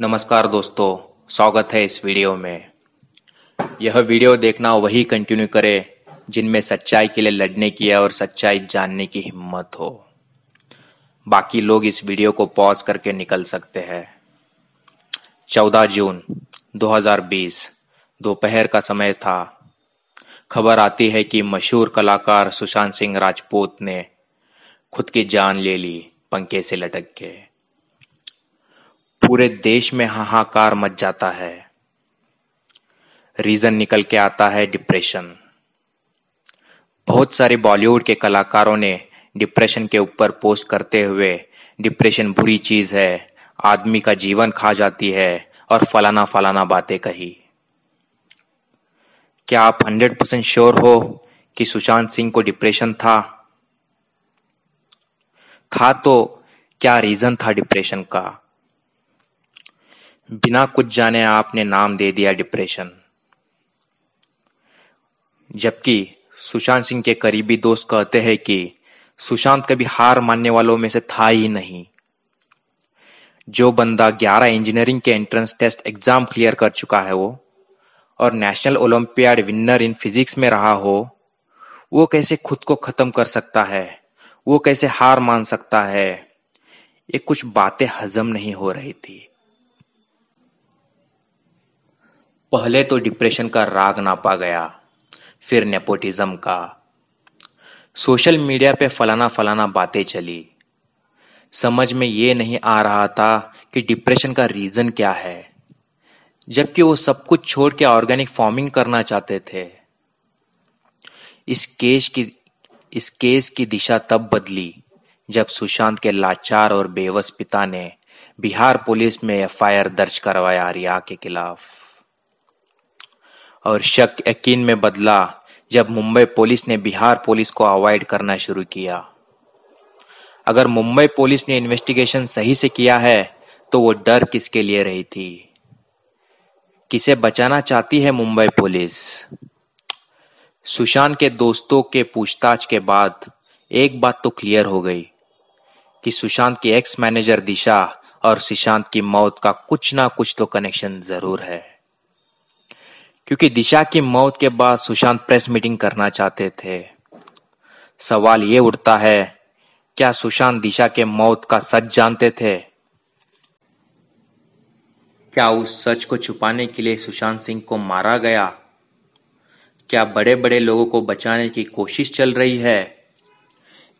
नमस्कार दोस्तों स्वागत है इस वीडियो में यह वीडियो देखना वही कंटिन्यू करे जिनमें सच्चाई के लिए लड़ने की है और सच्चाई जानने की हिम्मत हो बाकी लोग इस वीडियो को पॉज करके निकल सकते हैं चौदह जून 2020 दोपहर का समय था खबर आती है कि मशहूर कलाकार सुशांत सिंह राजपूत ने खुद की जान ले ली पंखे से लटक के पूरे देश में हाहाकार मच जाता है रीजन निकल के आता है डिप्रेशन बहुत सारे बॉलीवुड के कलाकारों ने डिप्रेशन के ऊपर पोस्ट करते हुए डिप्रेशन बुरी चीज है आदमी का जीवन खा जाती है और फलाना फलाना बातें कही क्या आप हंड्रेड परसेंट श्योर हो कि सुशांत सिंह को डिप्रेशन था था तो क्या रीजन था डिप्रेशन का बिना कुछ जाने आपने नाम दे दिया डिप्रेशन जबकि सुशांत सिंह के करीबी दोस्त कहते हैं कि सुशांत कभी हार मानने वालों में से था ही नहीं जो बंदा 11 इंजीनियरिंग के एंट्रेंस टेस्ट एग्जाम क्लियर कर चुका है वो और national Olympiad winner in physics में रहा हो वो कैसे खुद को खत्म कर सकता है वो कैसे हार मान सकता है ये कुछ बातें हजम नहीं हो रही थी पहले तो डिप्रेशन का राग नापा गया फिर नेपोटिज्म का सोशल मीडिया पे फलाना फलाना बातें चली समझ में ये नहीं आ रहा था कि डिप्रेशन का रीज़न क्या है जबकि वो सब कुछ छोड़ के ऑर्गेनिक फार्मिंग करना चाहते थे इस केस की इस केस की दिशा तब बदली जब सुशांत के लाचार और बेवस पिता ने बिहार पुलिस में एफआईआर दर्ज करवाया रिया के खिलाफ और शक यकीन में बदला जब मुंबई पुलिस ने बिहार पुलिस को अवॉइड करना शुरू किया अगर मुंबई पुलिस ने इन्वेस्टिगेशन सही से किया है तो वो डर किसके लिए रही थी किसे बचाना चाहती है मुंबई पुलिस सुशांत के दोस्तों के पूछताछ के बाद एक बात तो क्लियर हो गई कि सुशांत की एक्स मैनेजर दिशा और सुशांत की मौत का कुछ ना कुछ तो कनेक्शन जरूर है क्योंकि दिशा की मौत के बाद सुशांत प्रेस मीटिंग करना चाहते थे सवाल ये उठता है क्या सुशांत दिशा के मौत का सच जानते थे क्या उस सच को छुपाने के लिए सुशांत सिंह को मारा गया क्या बड़े बड़े लोगों को बचाने की कोशिश चल रही है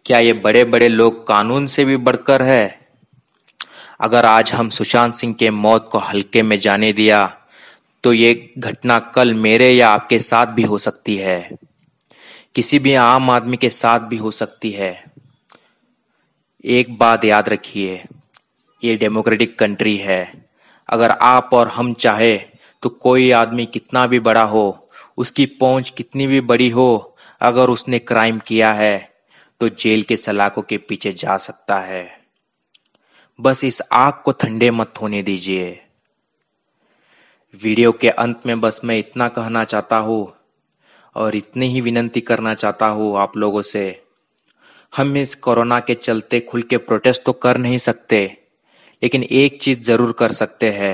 क्या ये बड़े बड़े लोग कानून से भी बढ़कर है अगर आज हम सुशांत सिंह के मौत को हल्के में जाने दिया तो ये घटना कल मेरे या आपके साथ भी हो सकती है किसी भी आम आदमी के साथ भी हो सकती है एक बात याद रखिए ये डेमोक्रेटिक कंट्री है अगर आप और हम चाहे तो कोई आदमी कितना भी बड़ा हो उसकी पहुंच कितनी भी बड़ी हो अगर उसने क्राइम किया है तो जेल के सलाखों के पीछे जा सकता है बस इस आग को ठंडे मत होने दीजिए वीडियो के अंत में बस मैं इतना कहना चाहता हूँ और इतनी ही विनंती करना चाहता हूँ आप लोगों से हम इस कोरोना के चलते खुल के प्रोटेस्ट तो कर नहीं सकते लेकिन एक चीज जरूर कर सकते हैं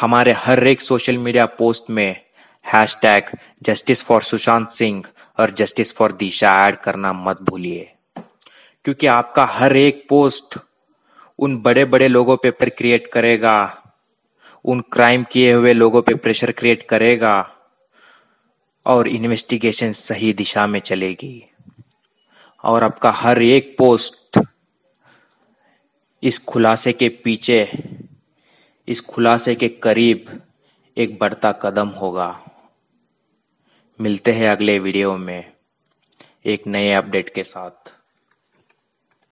हमारे हर एक सोशल मीडिया पोस्ट में hashtag justice for Sushant Singh और जस्टिस फॉर दिशा ऐड करना मत भूलिए क्योंकि आपका हर एक पोस्ट उन बड़े बड़े लोगों पे पर क्रिएट करेगा उन क्राइम किए हुए लोगों पे प्रेशर क्रिएट करेगा और इन्वेस्टिगेशन सही दिशा में चलेगी और आपका हर एक पोस्ट इस खुलासे के पीछे इस खुलासे के करीब एक बढ़ता कदम होगा मिलते हैं अगले वीडियो में एक नए अपडेट के साथ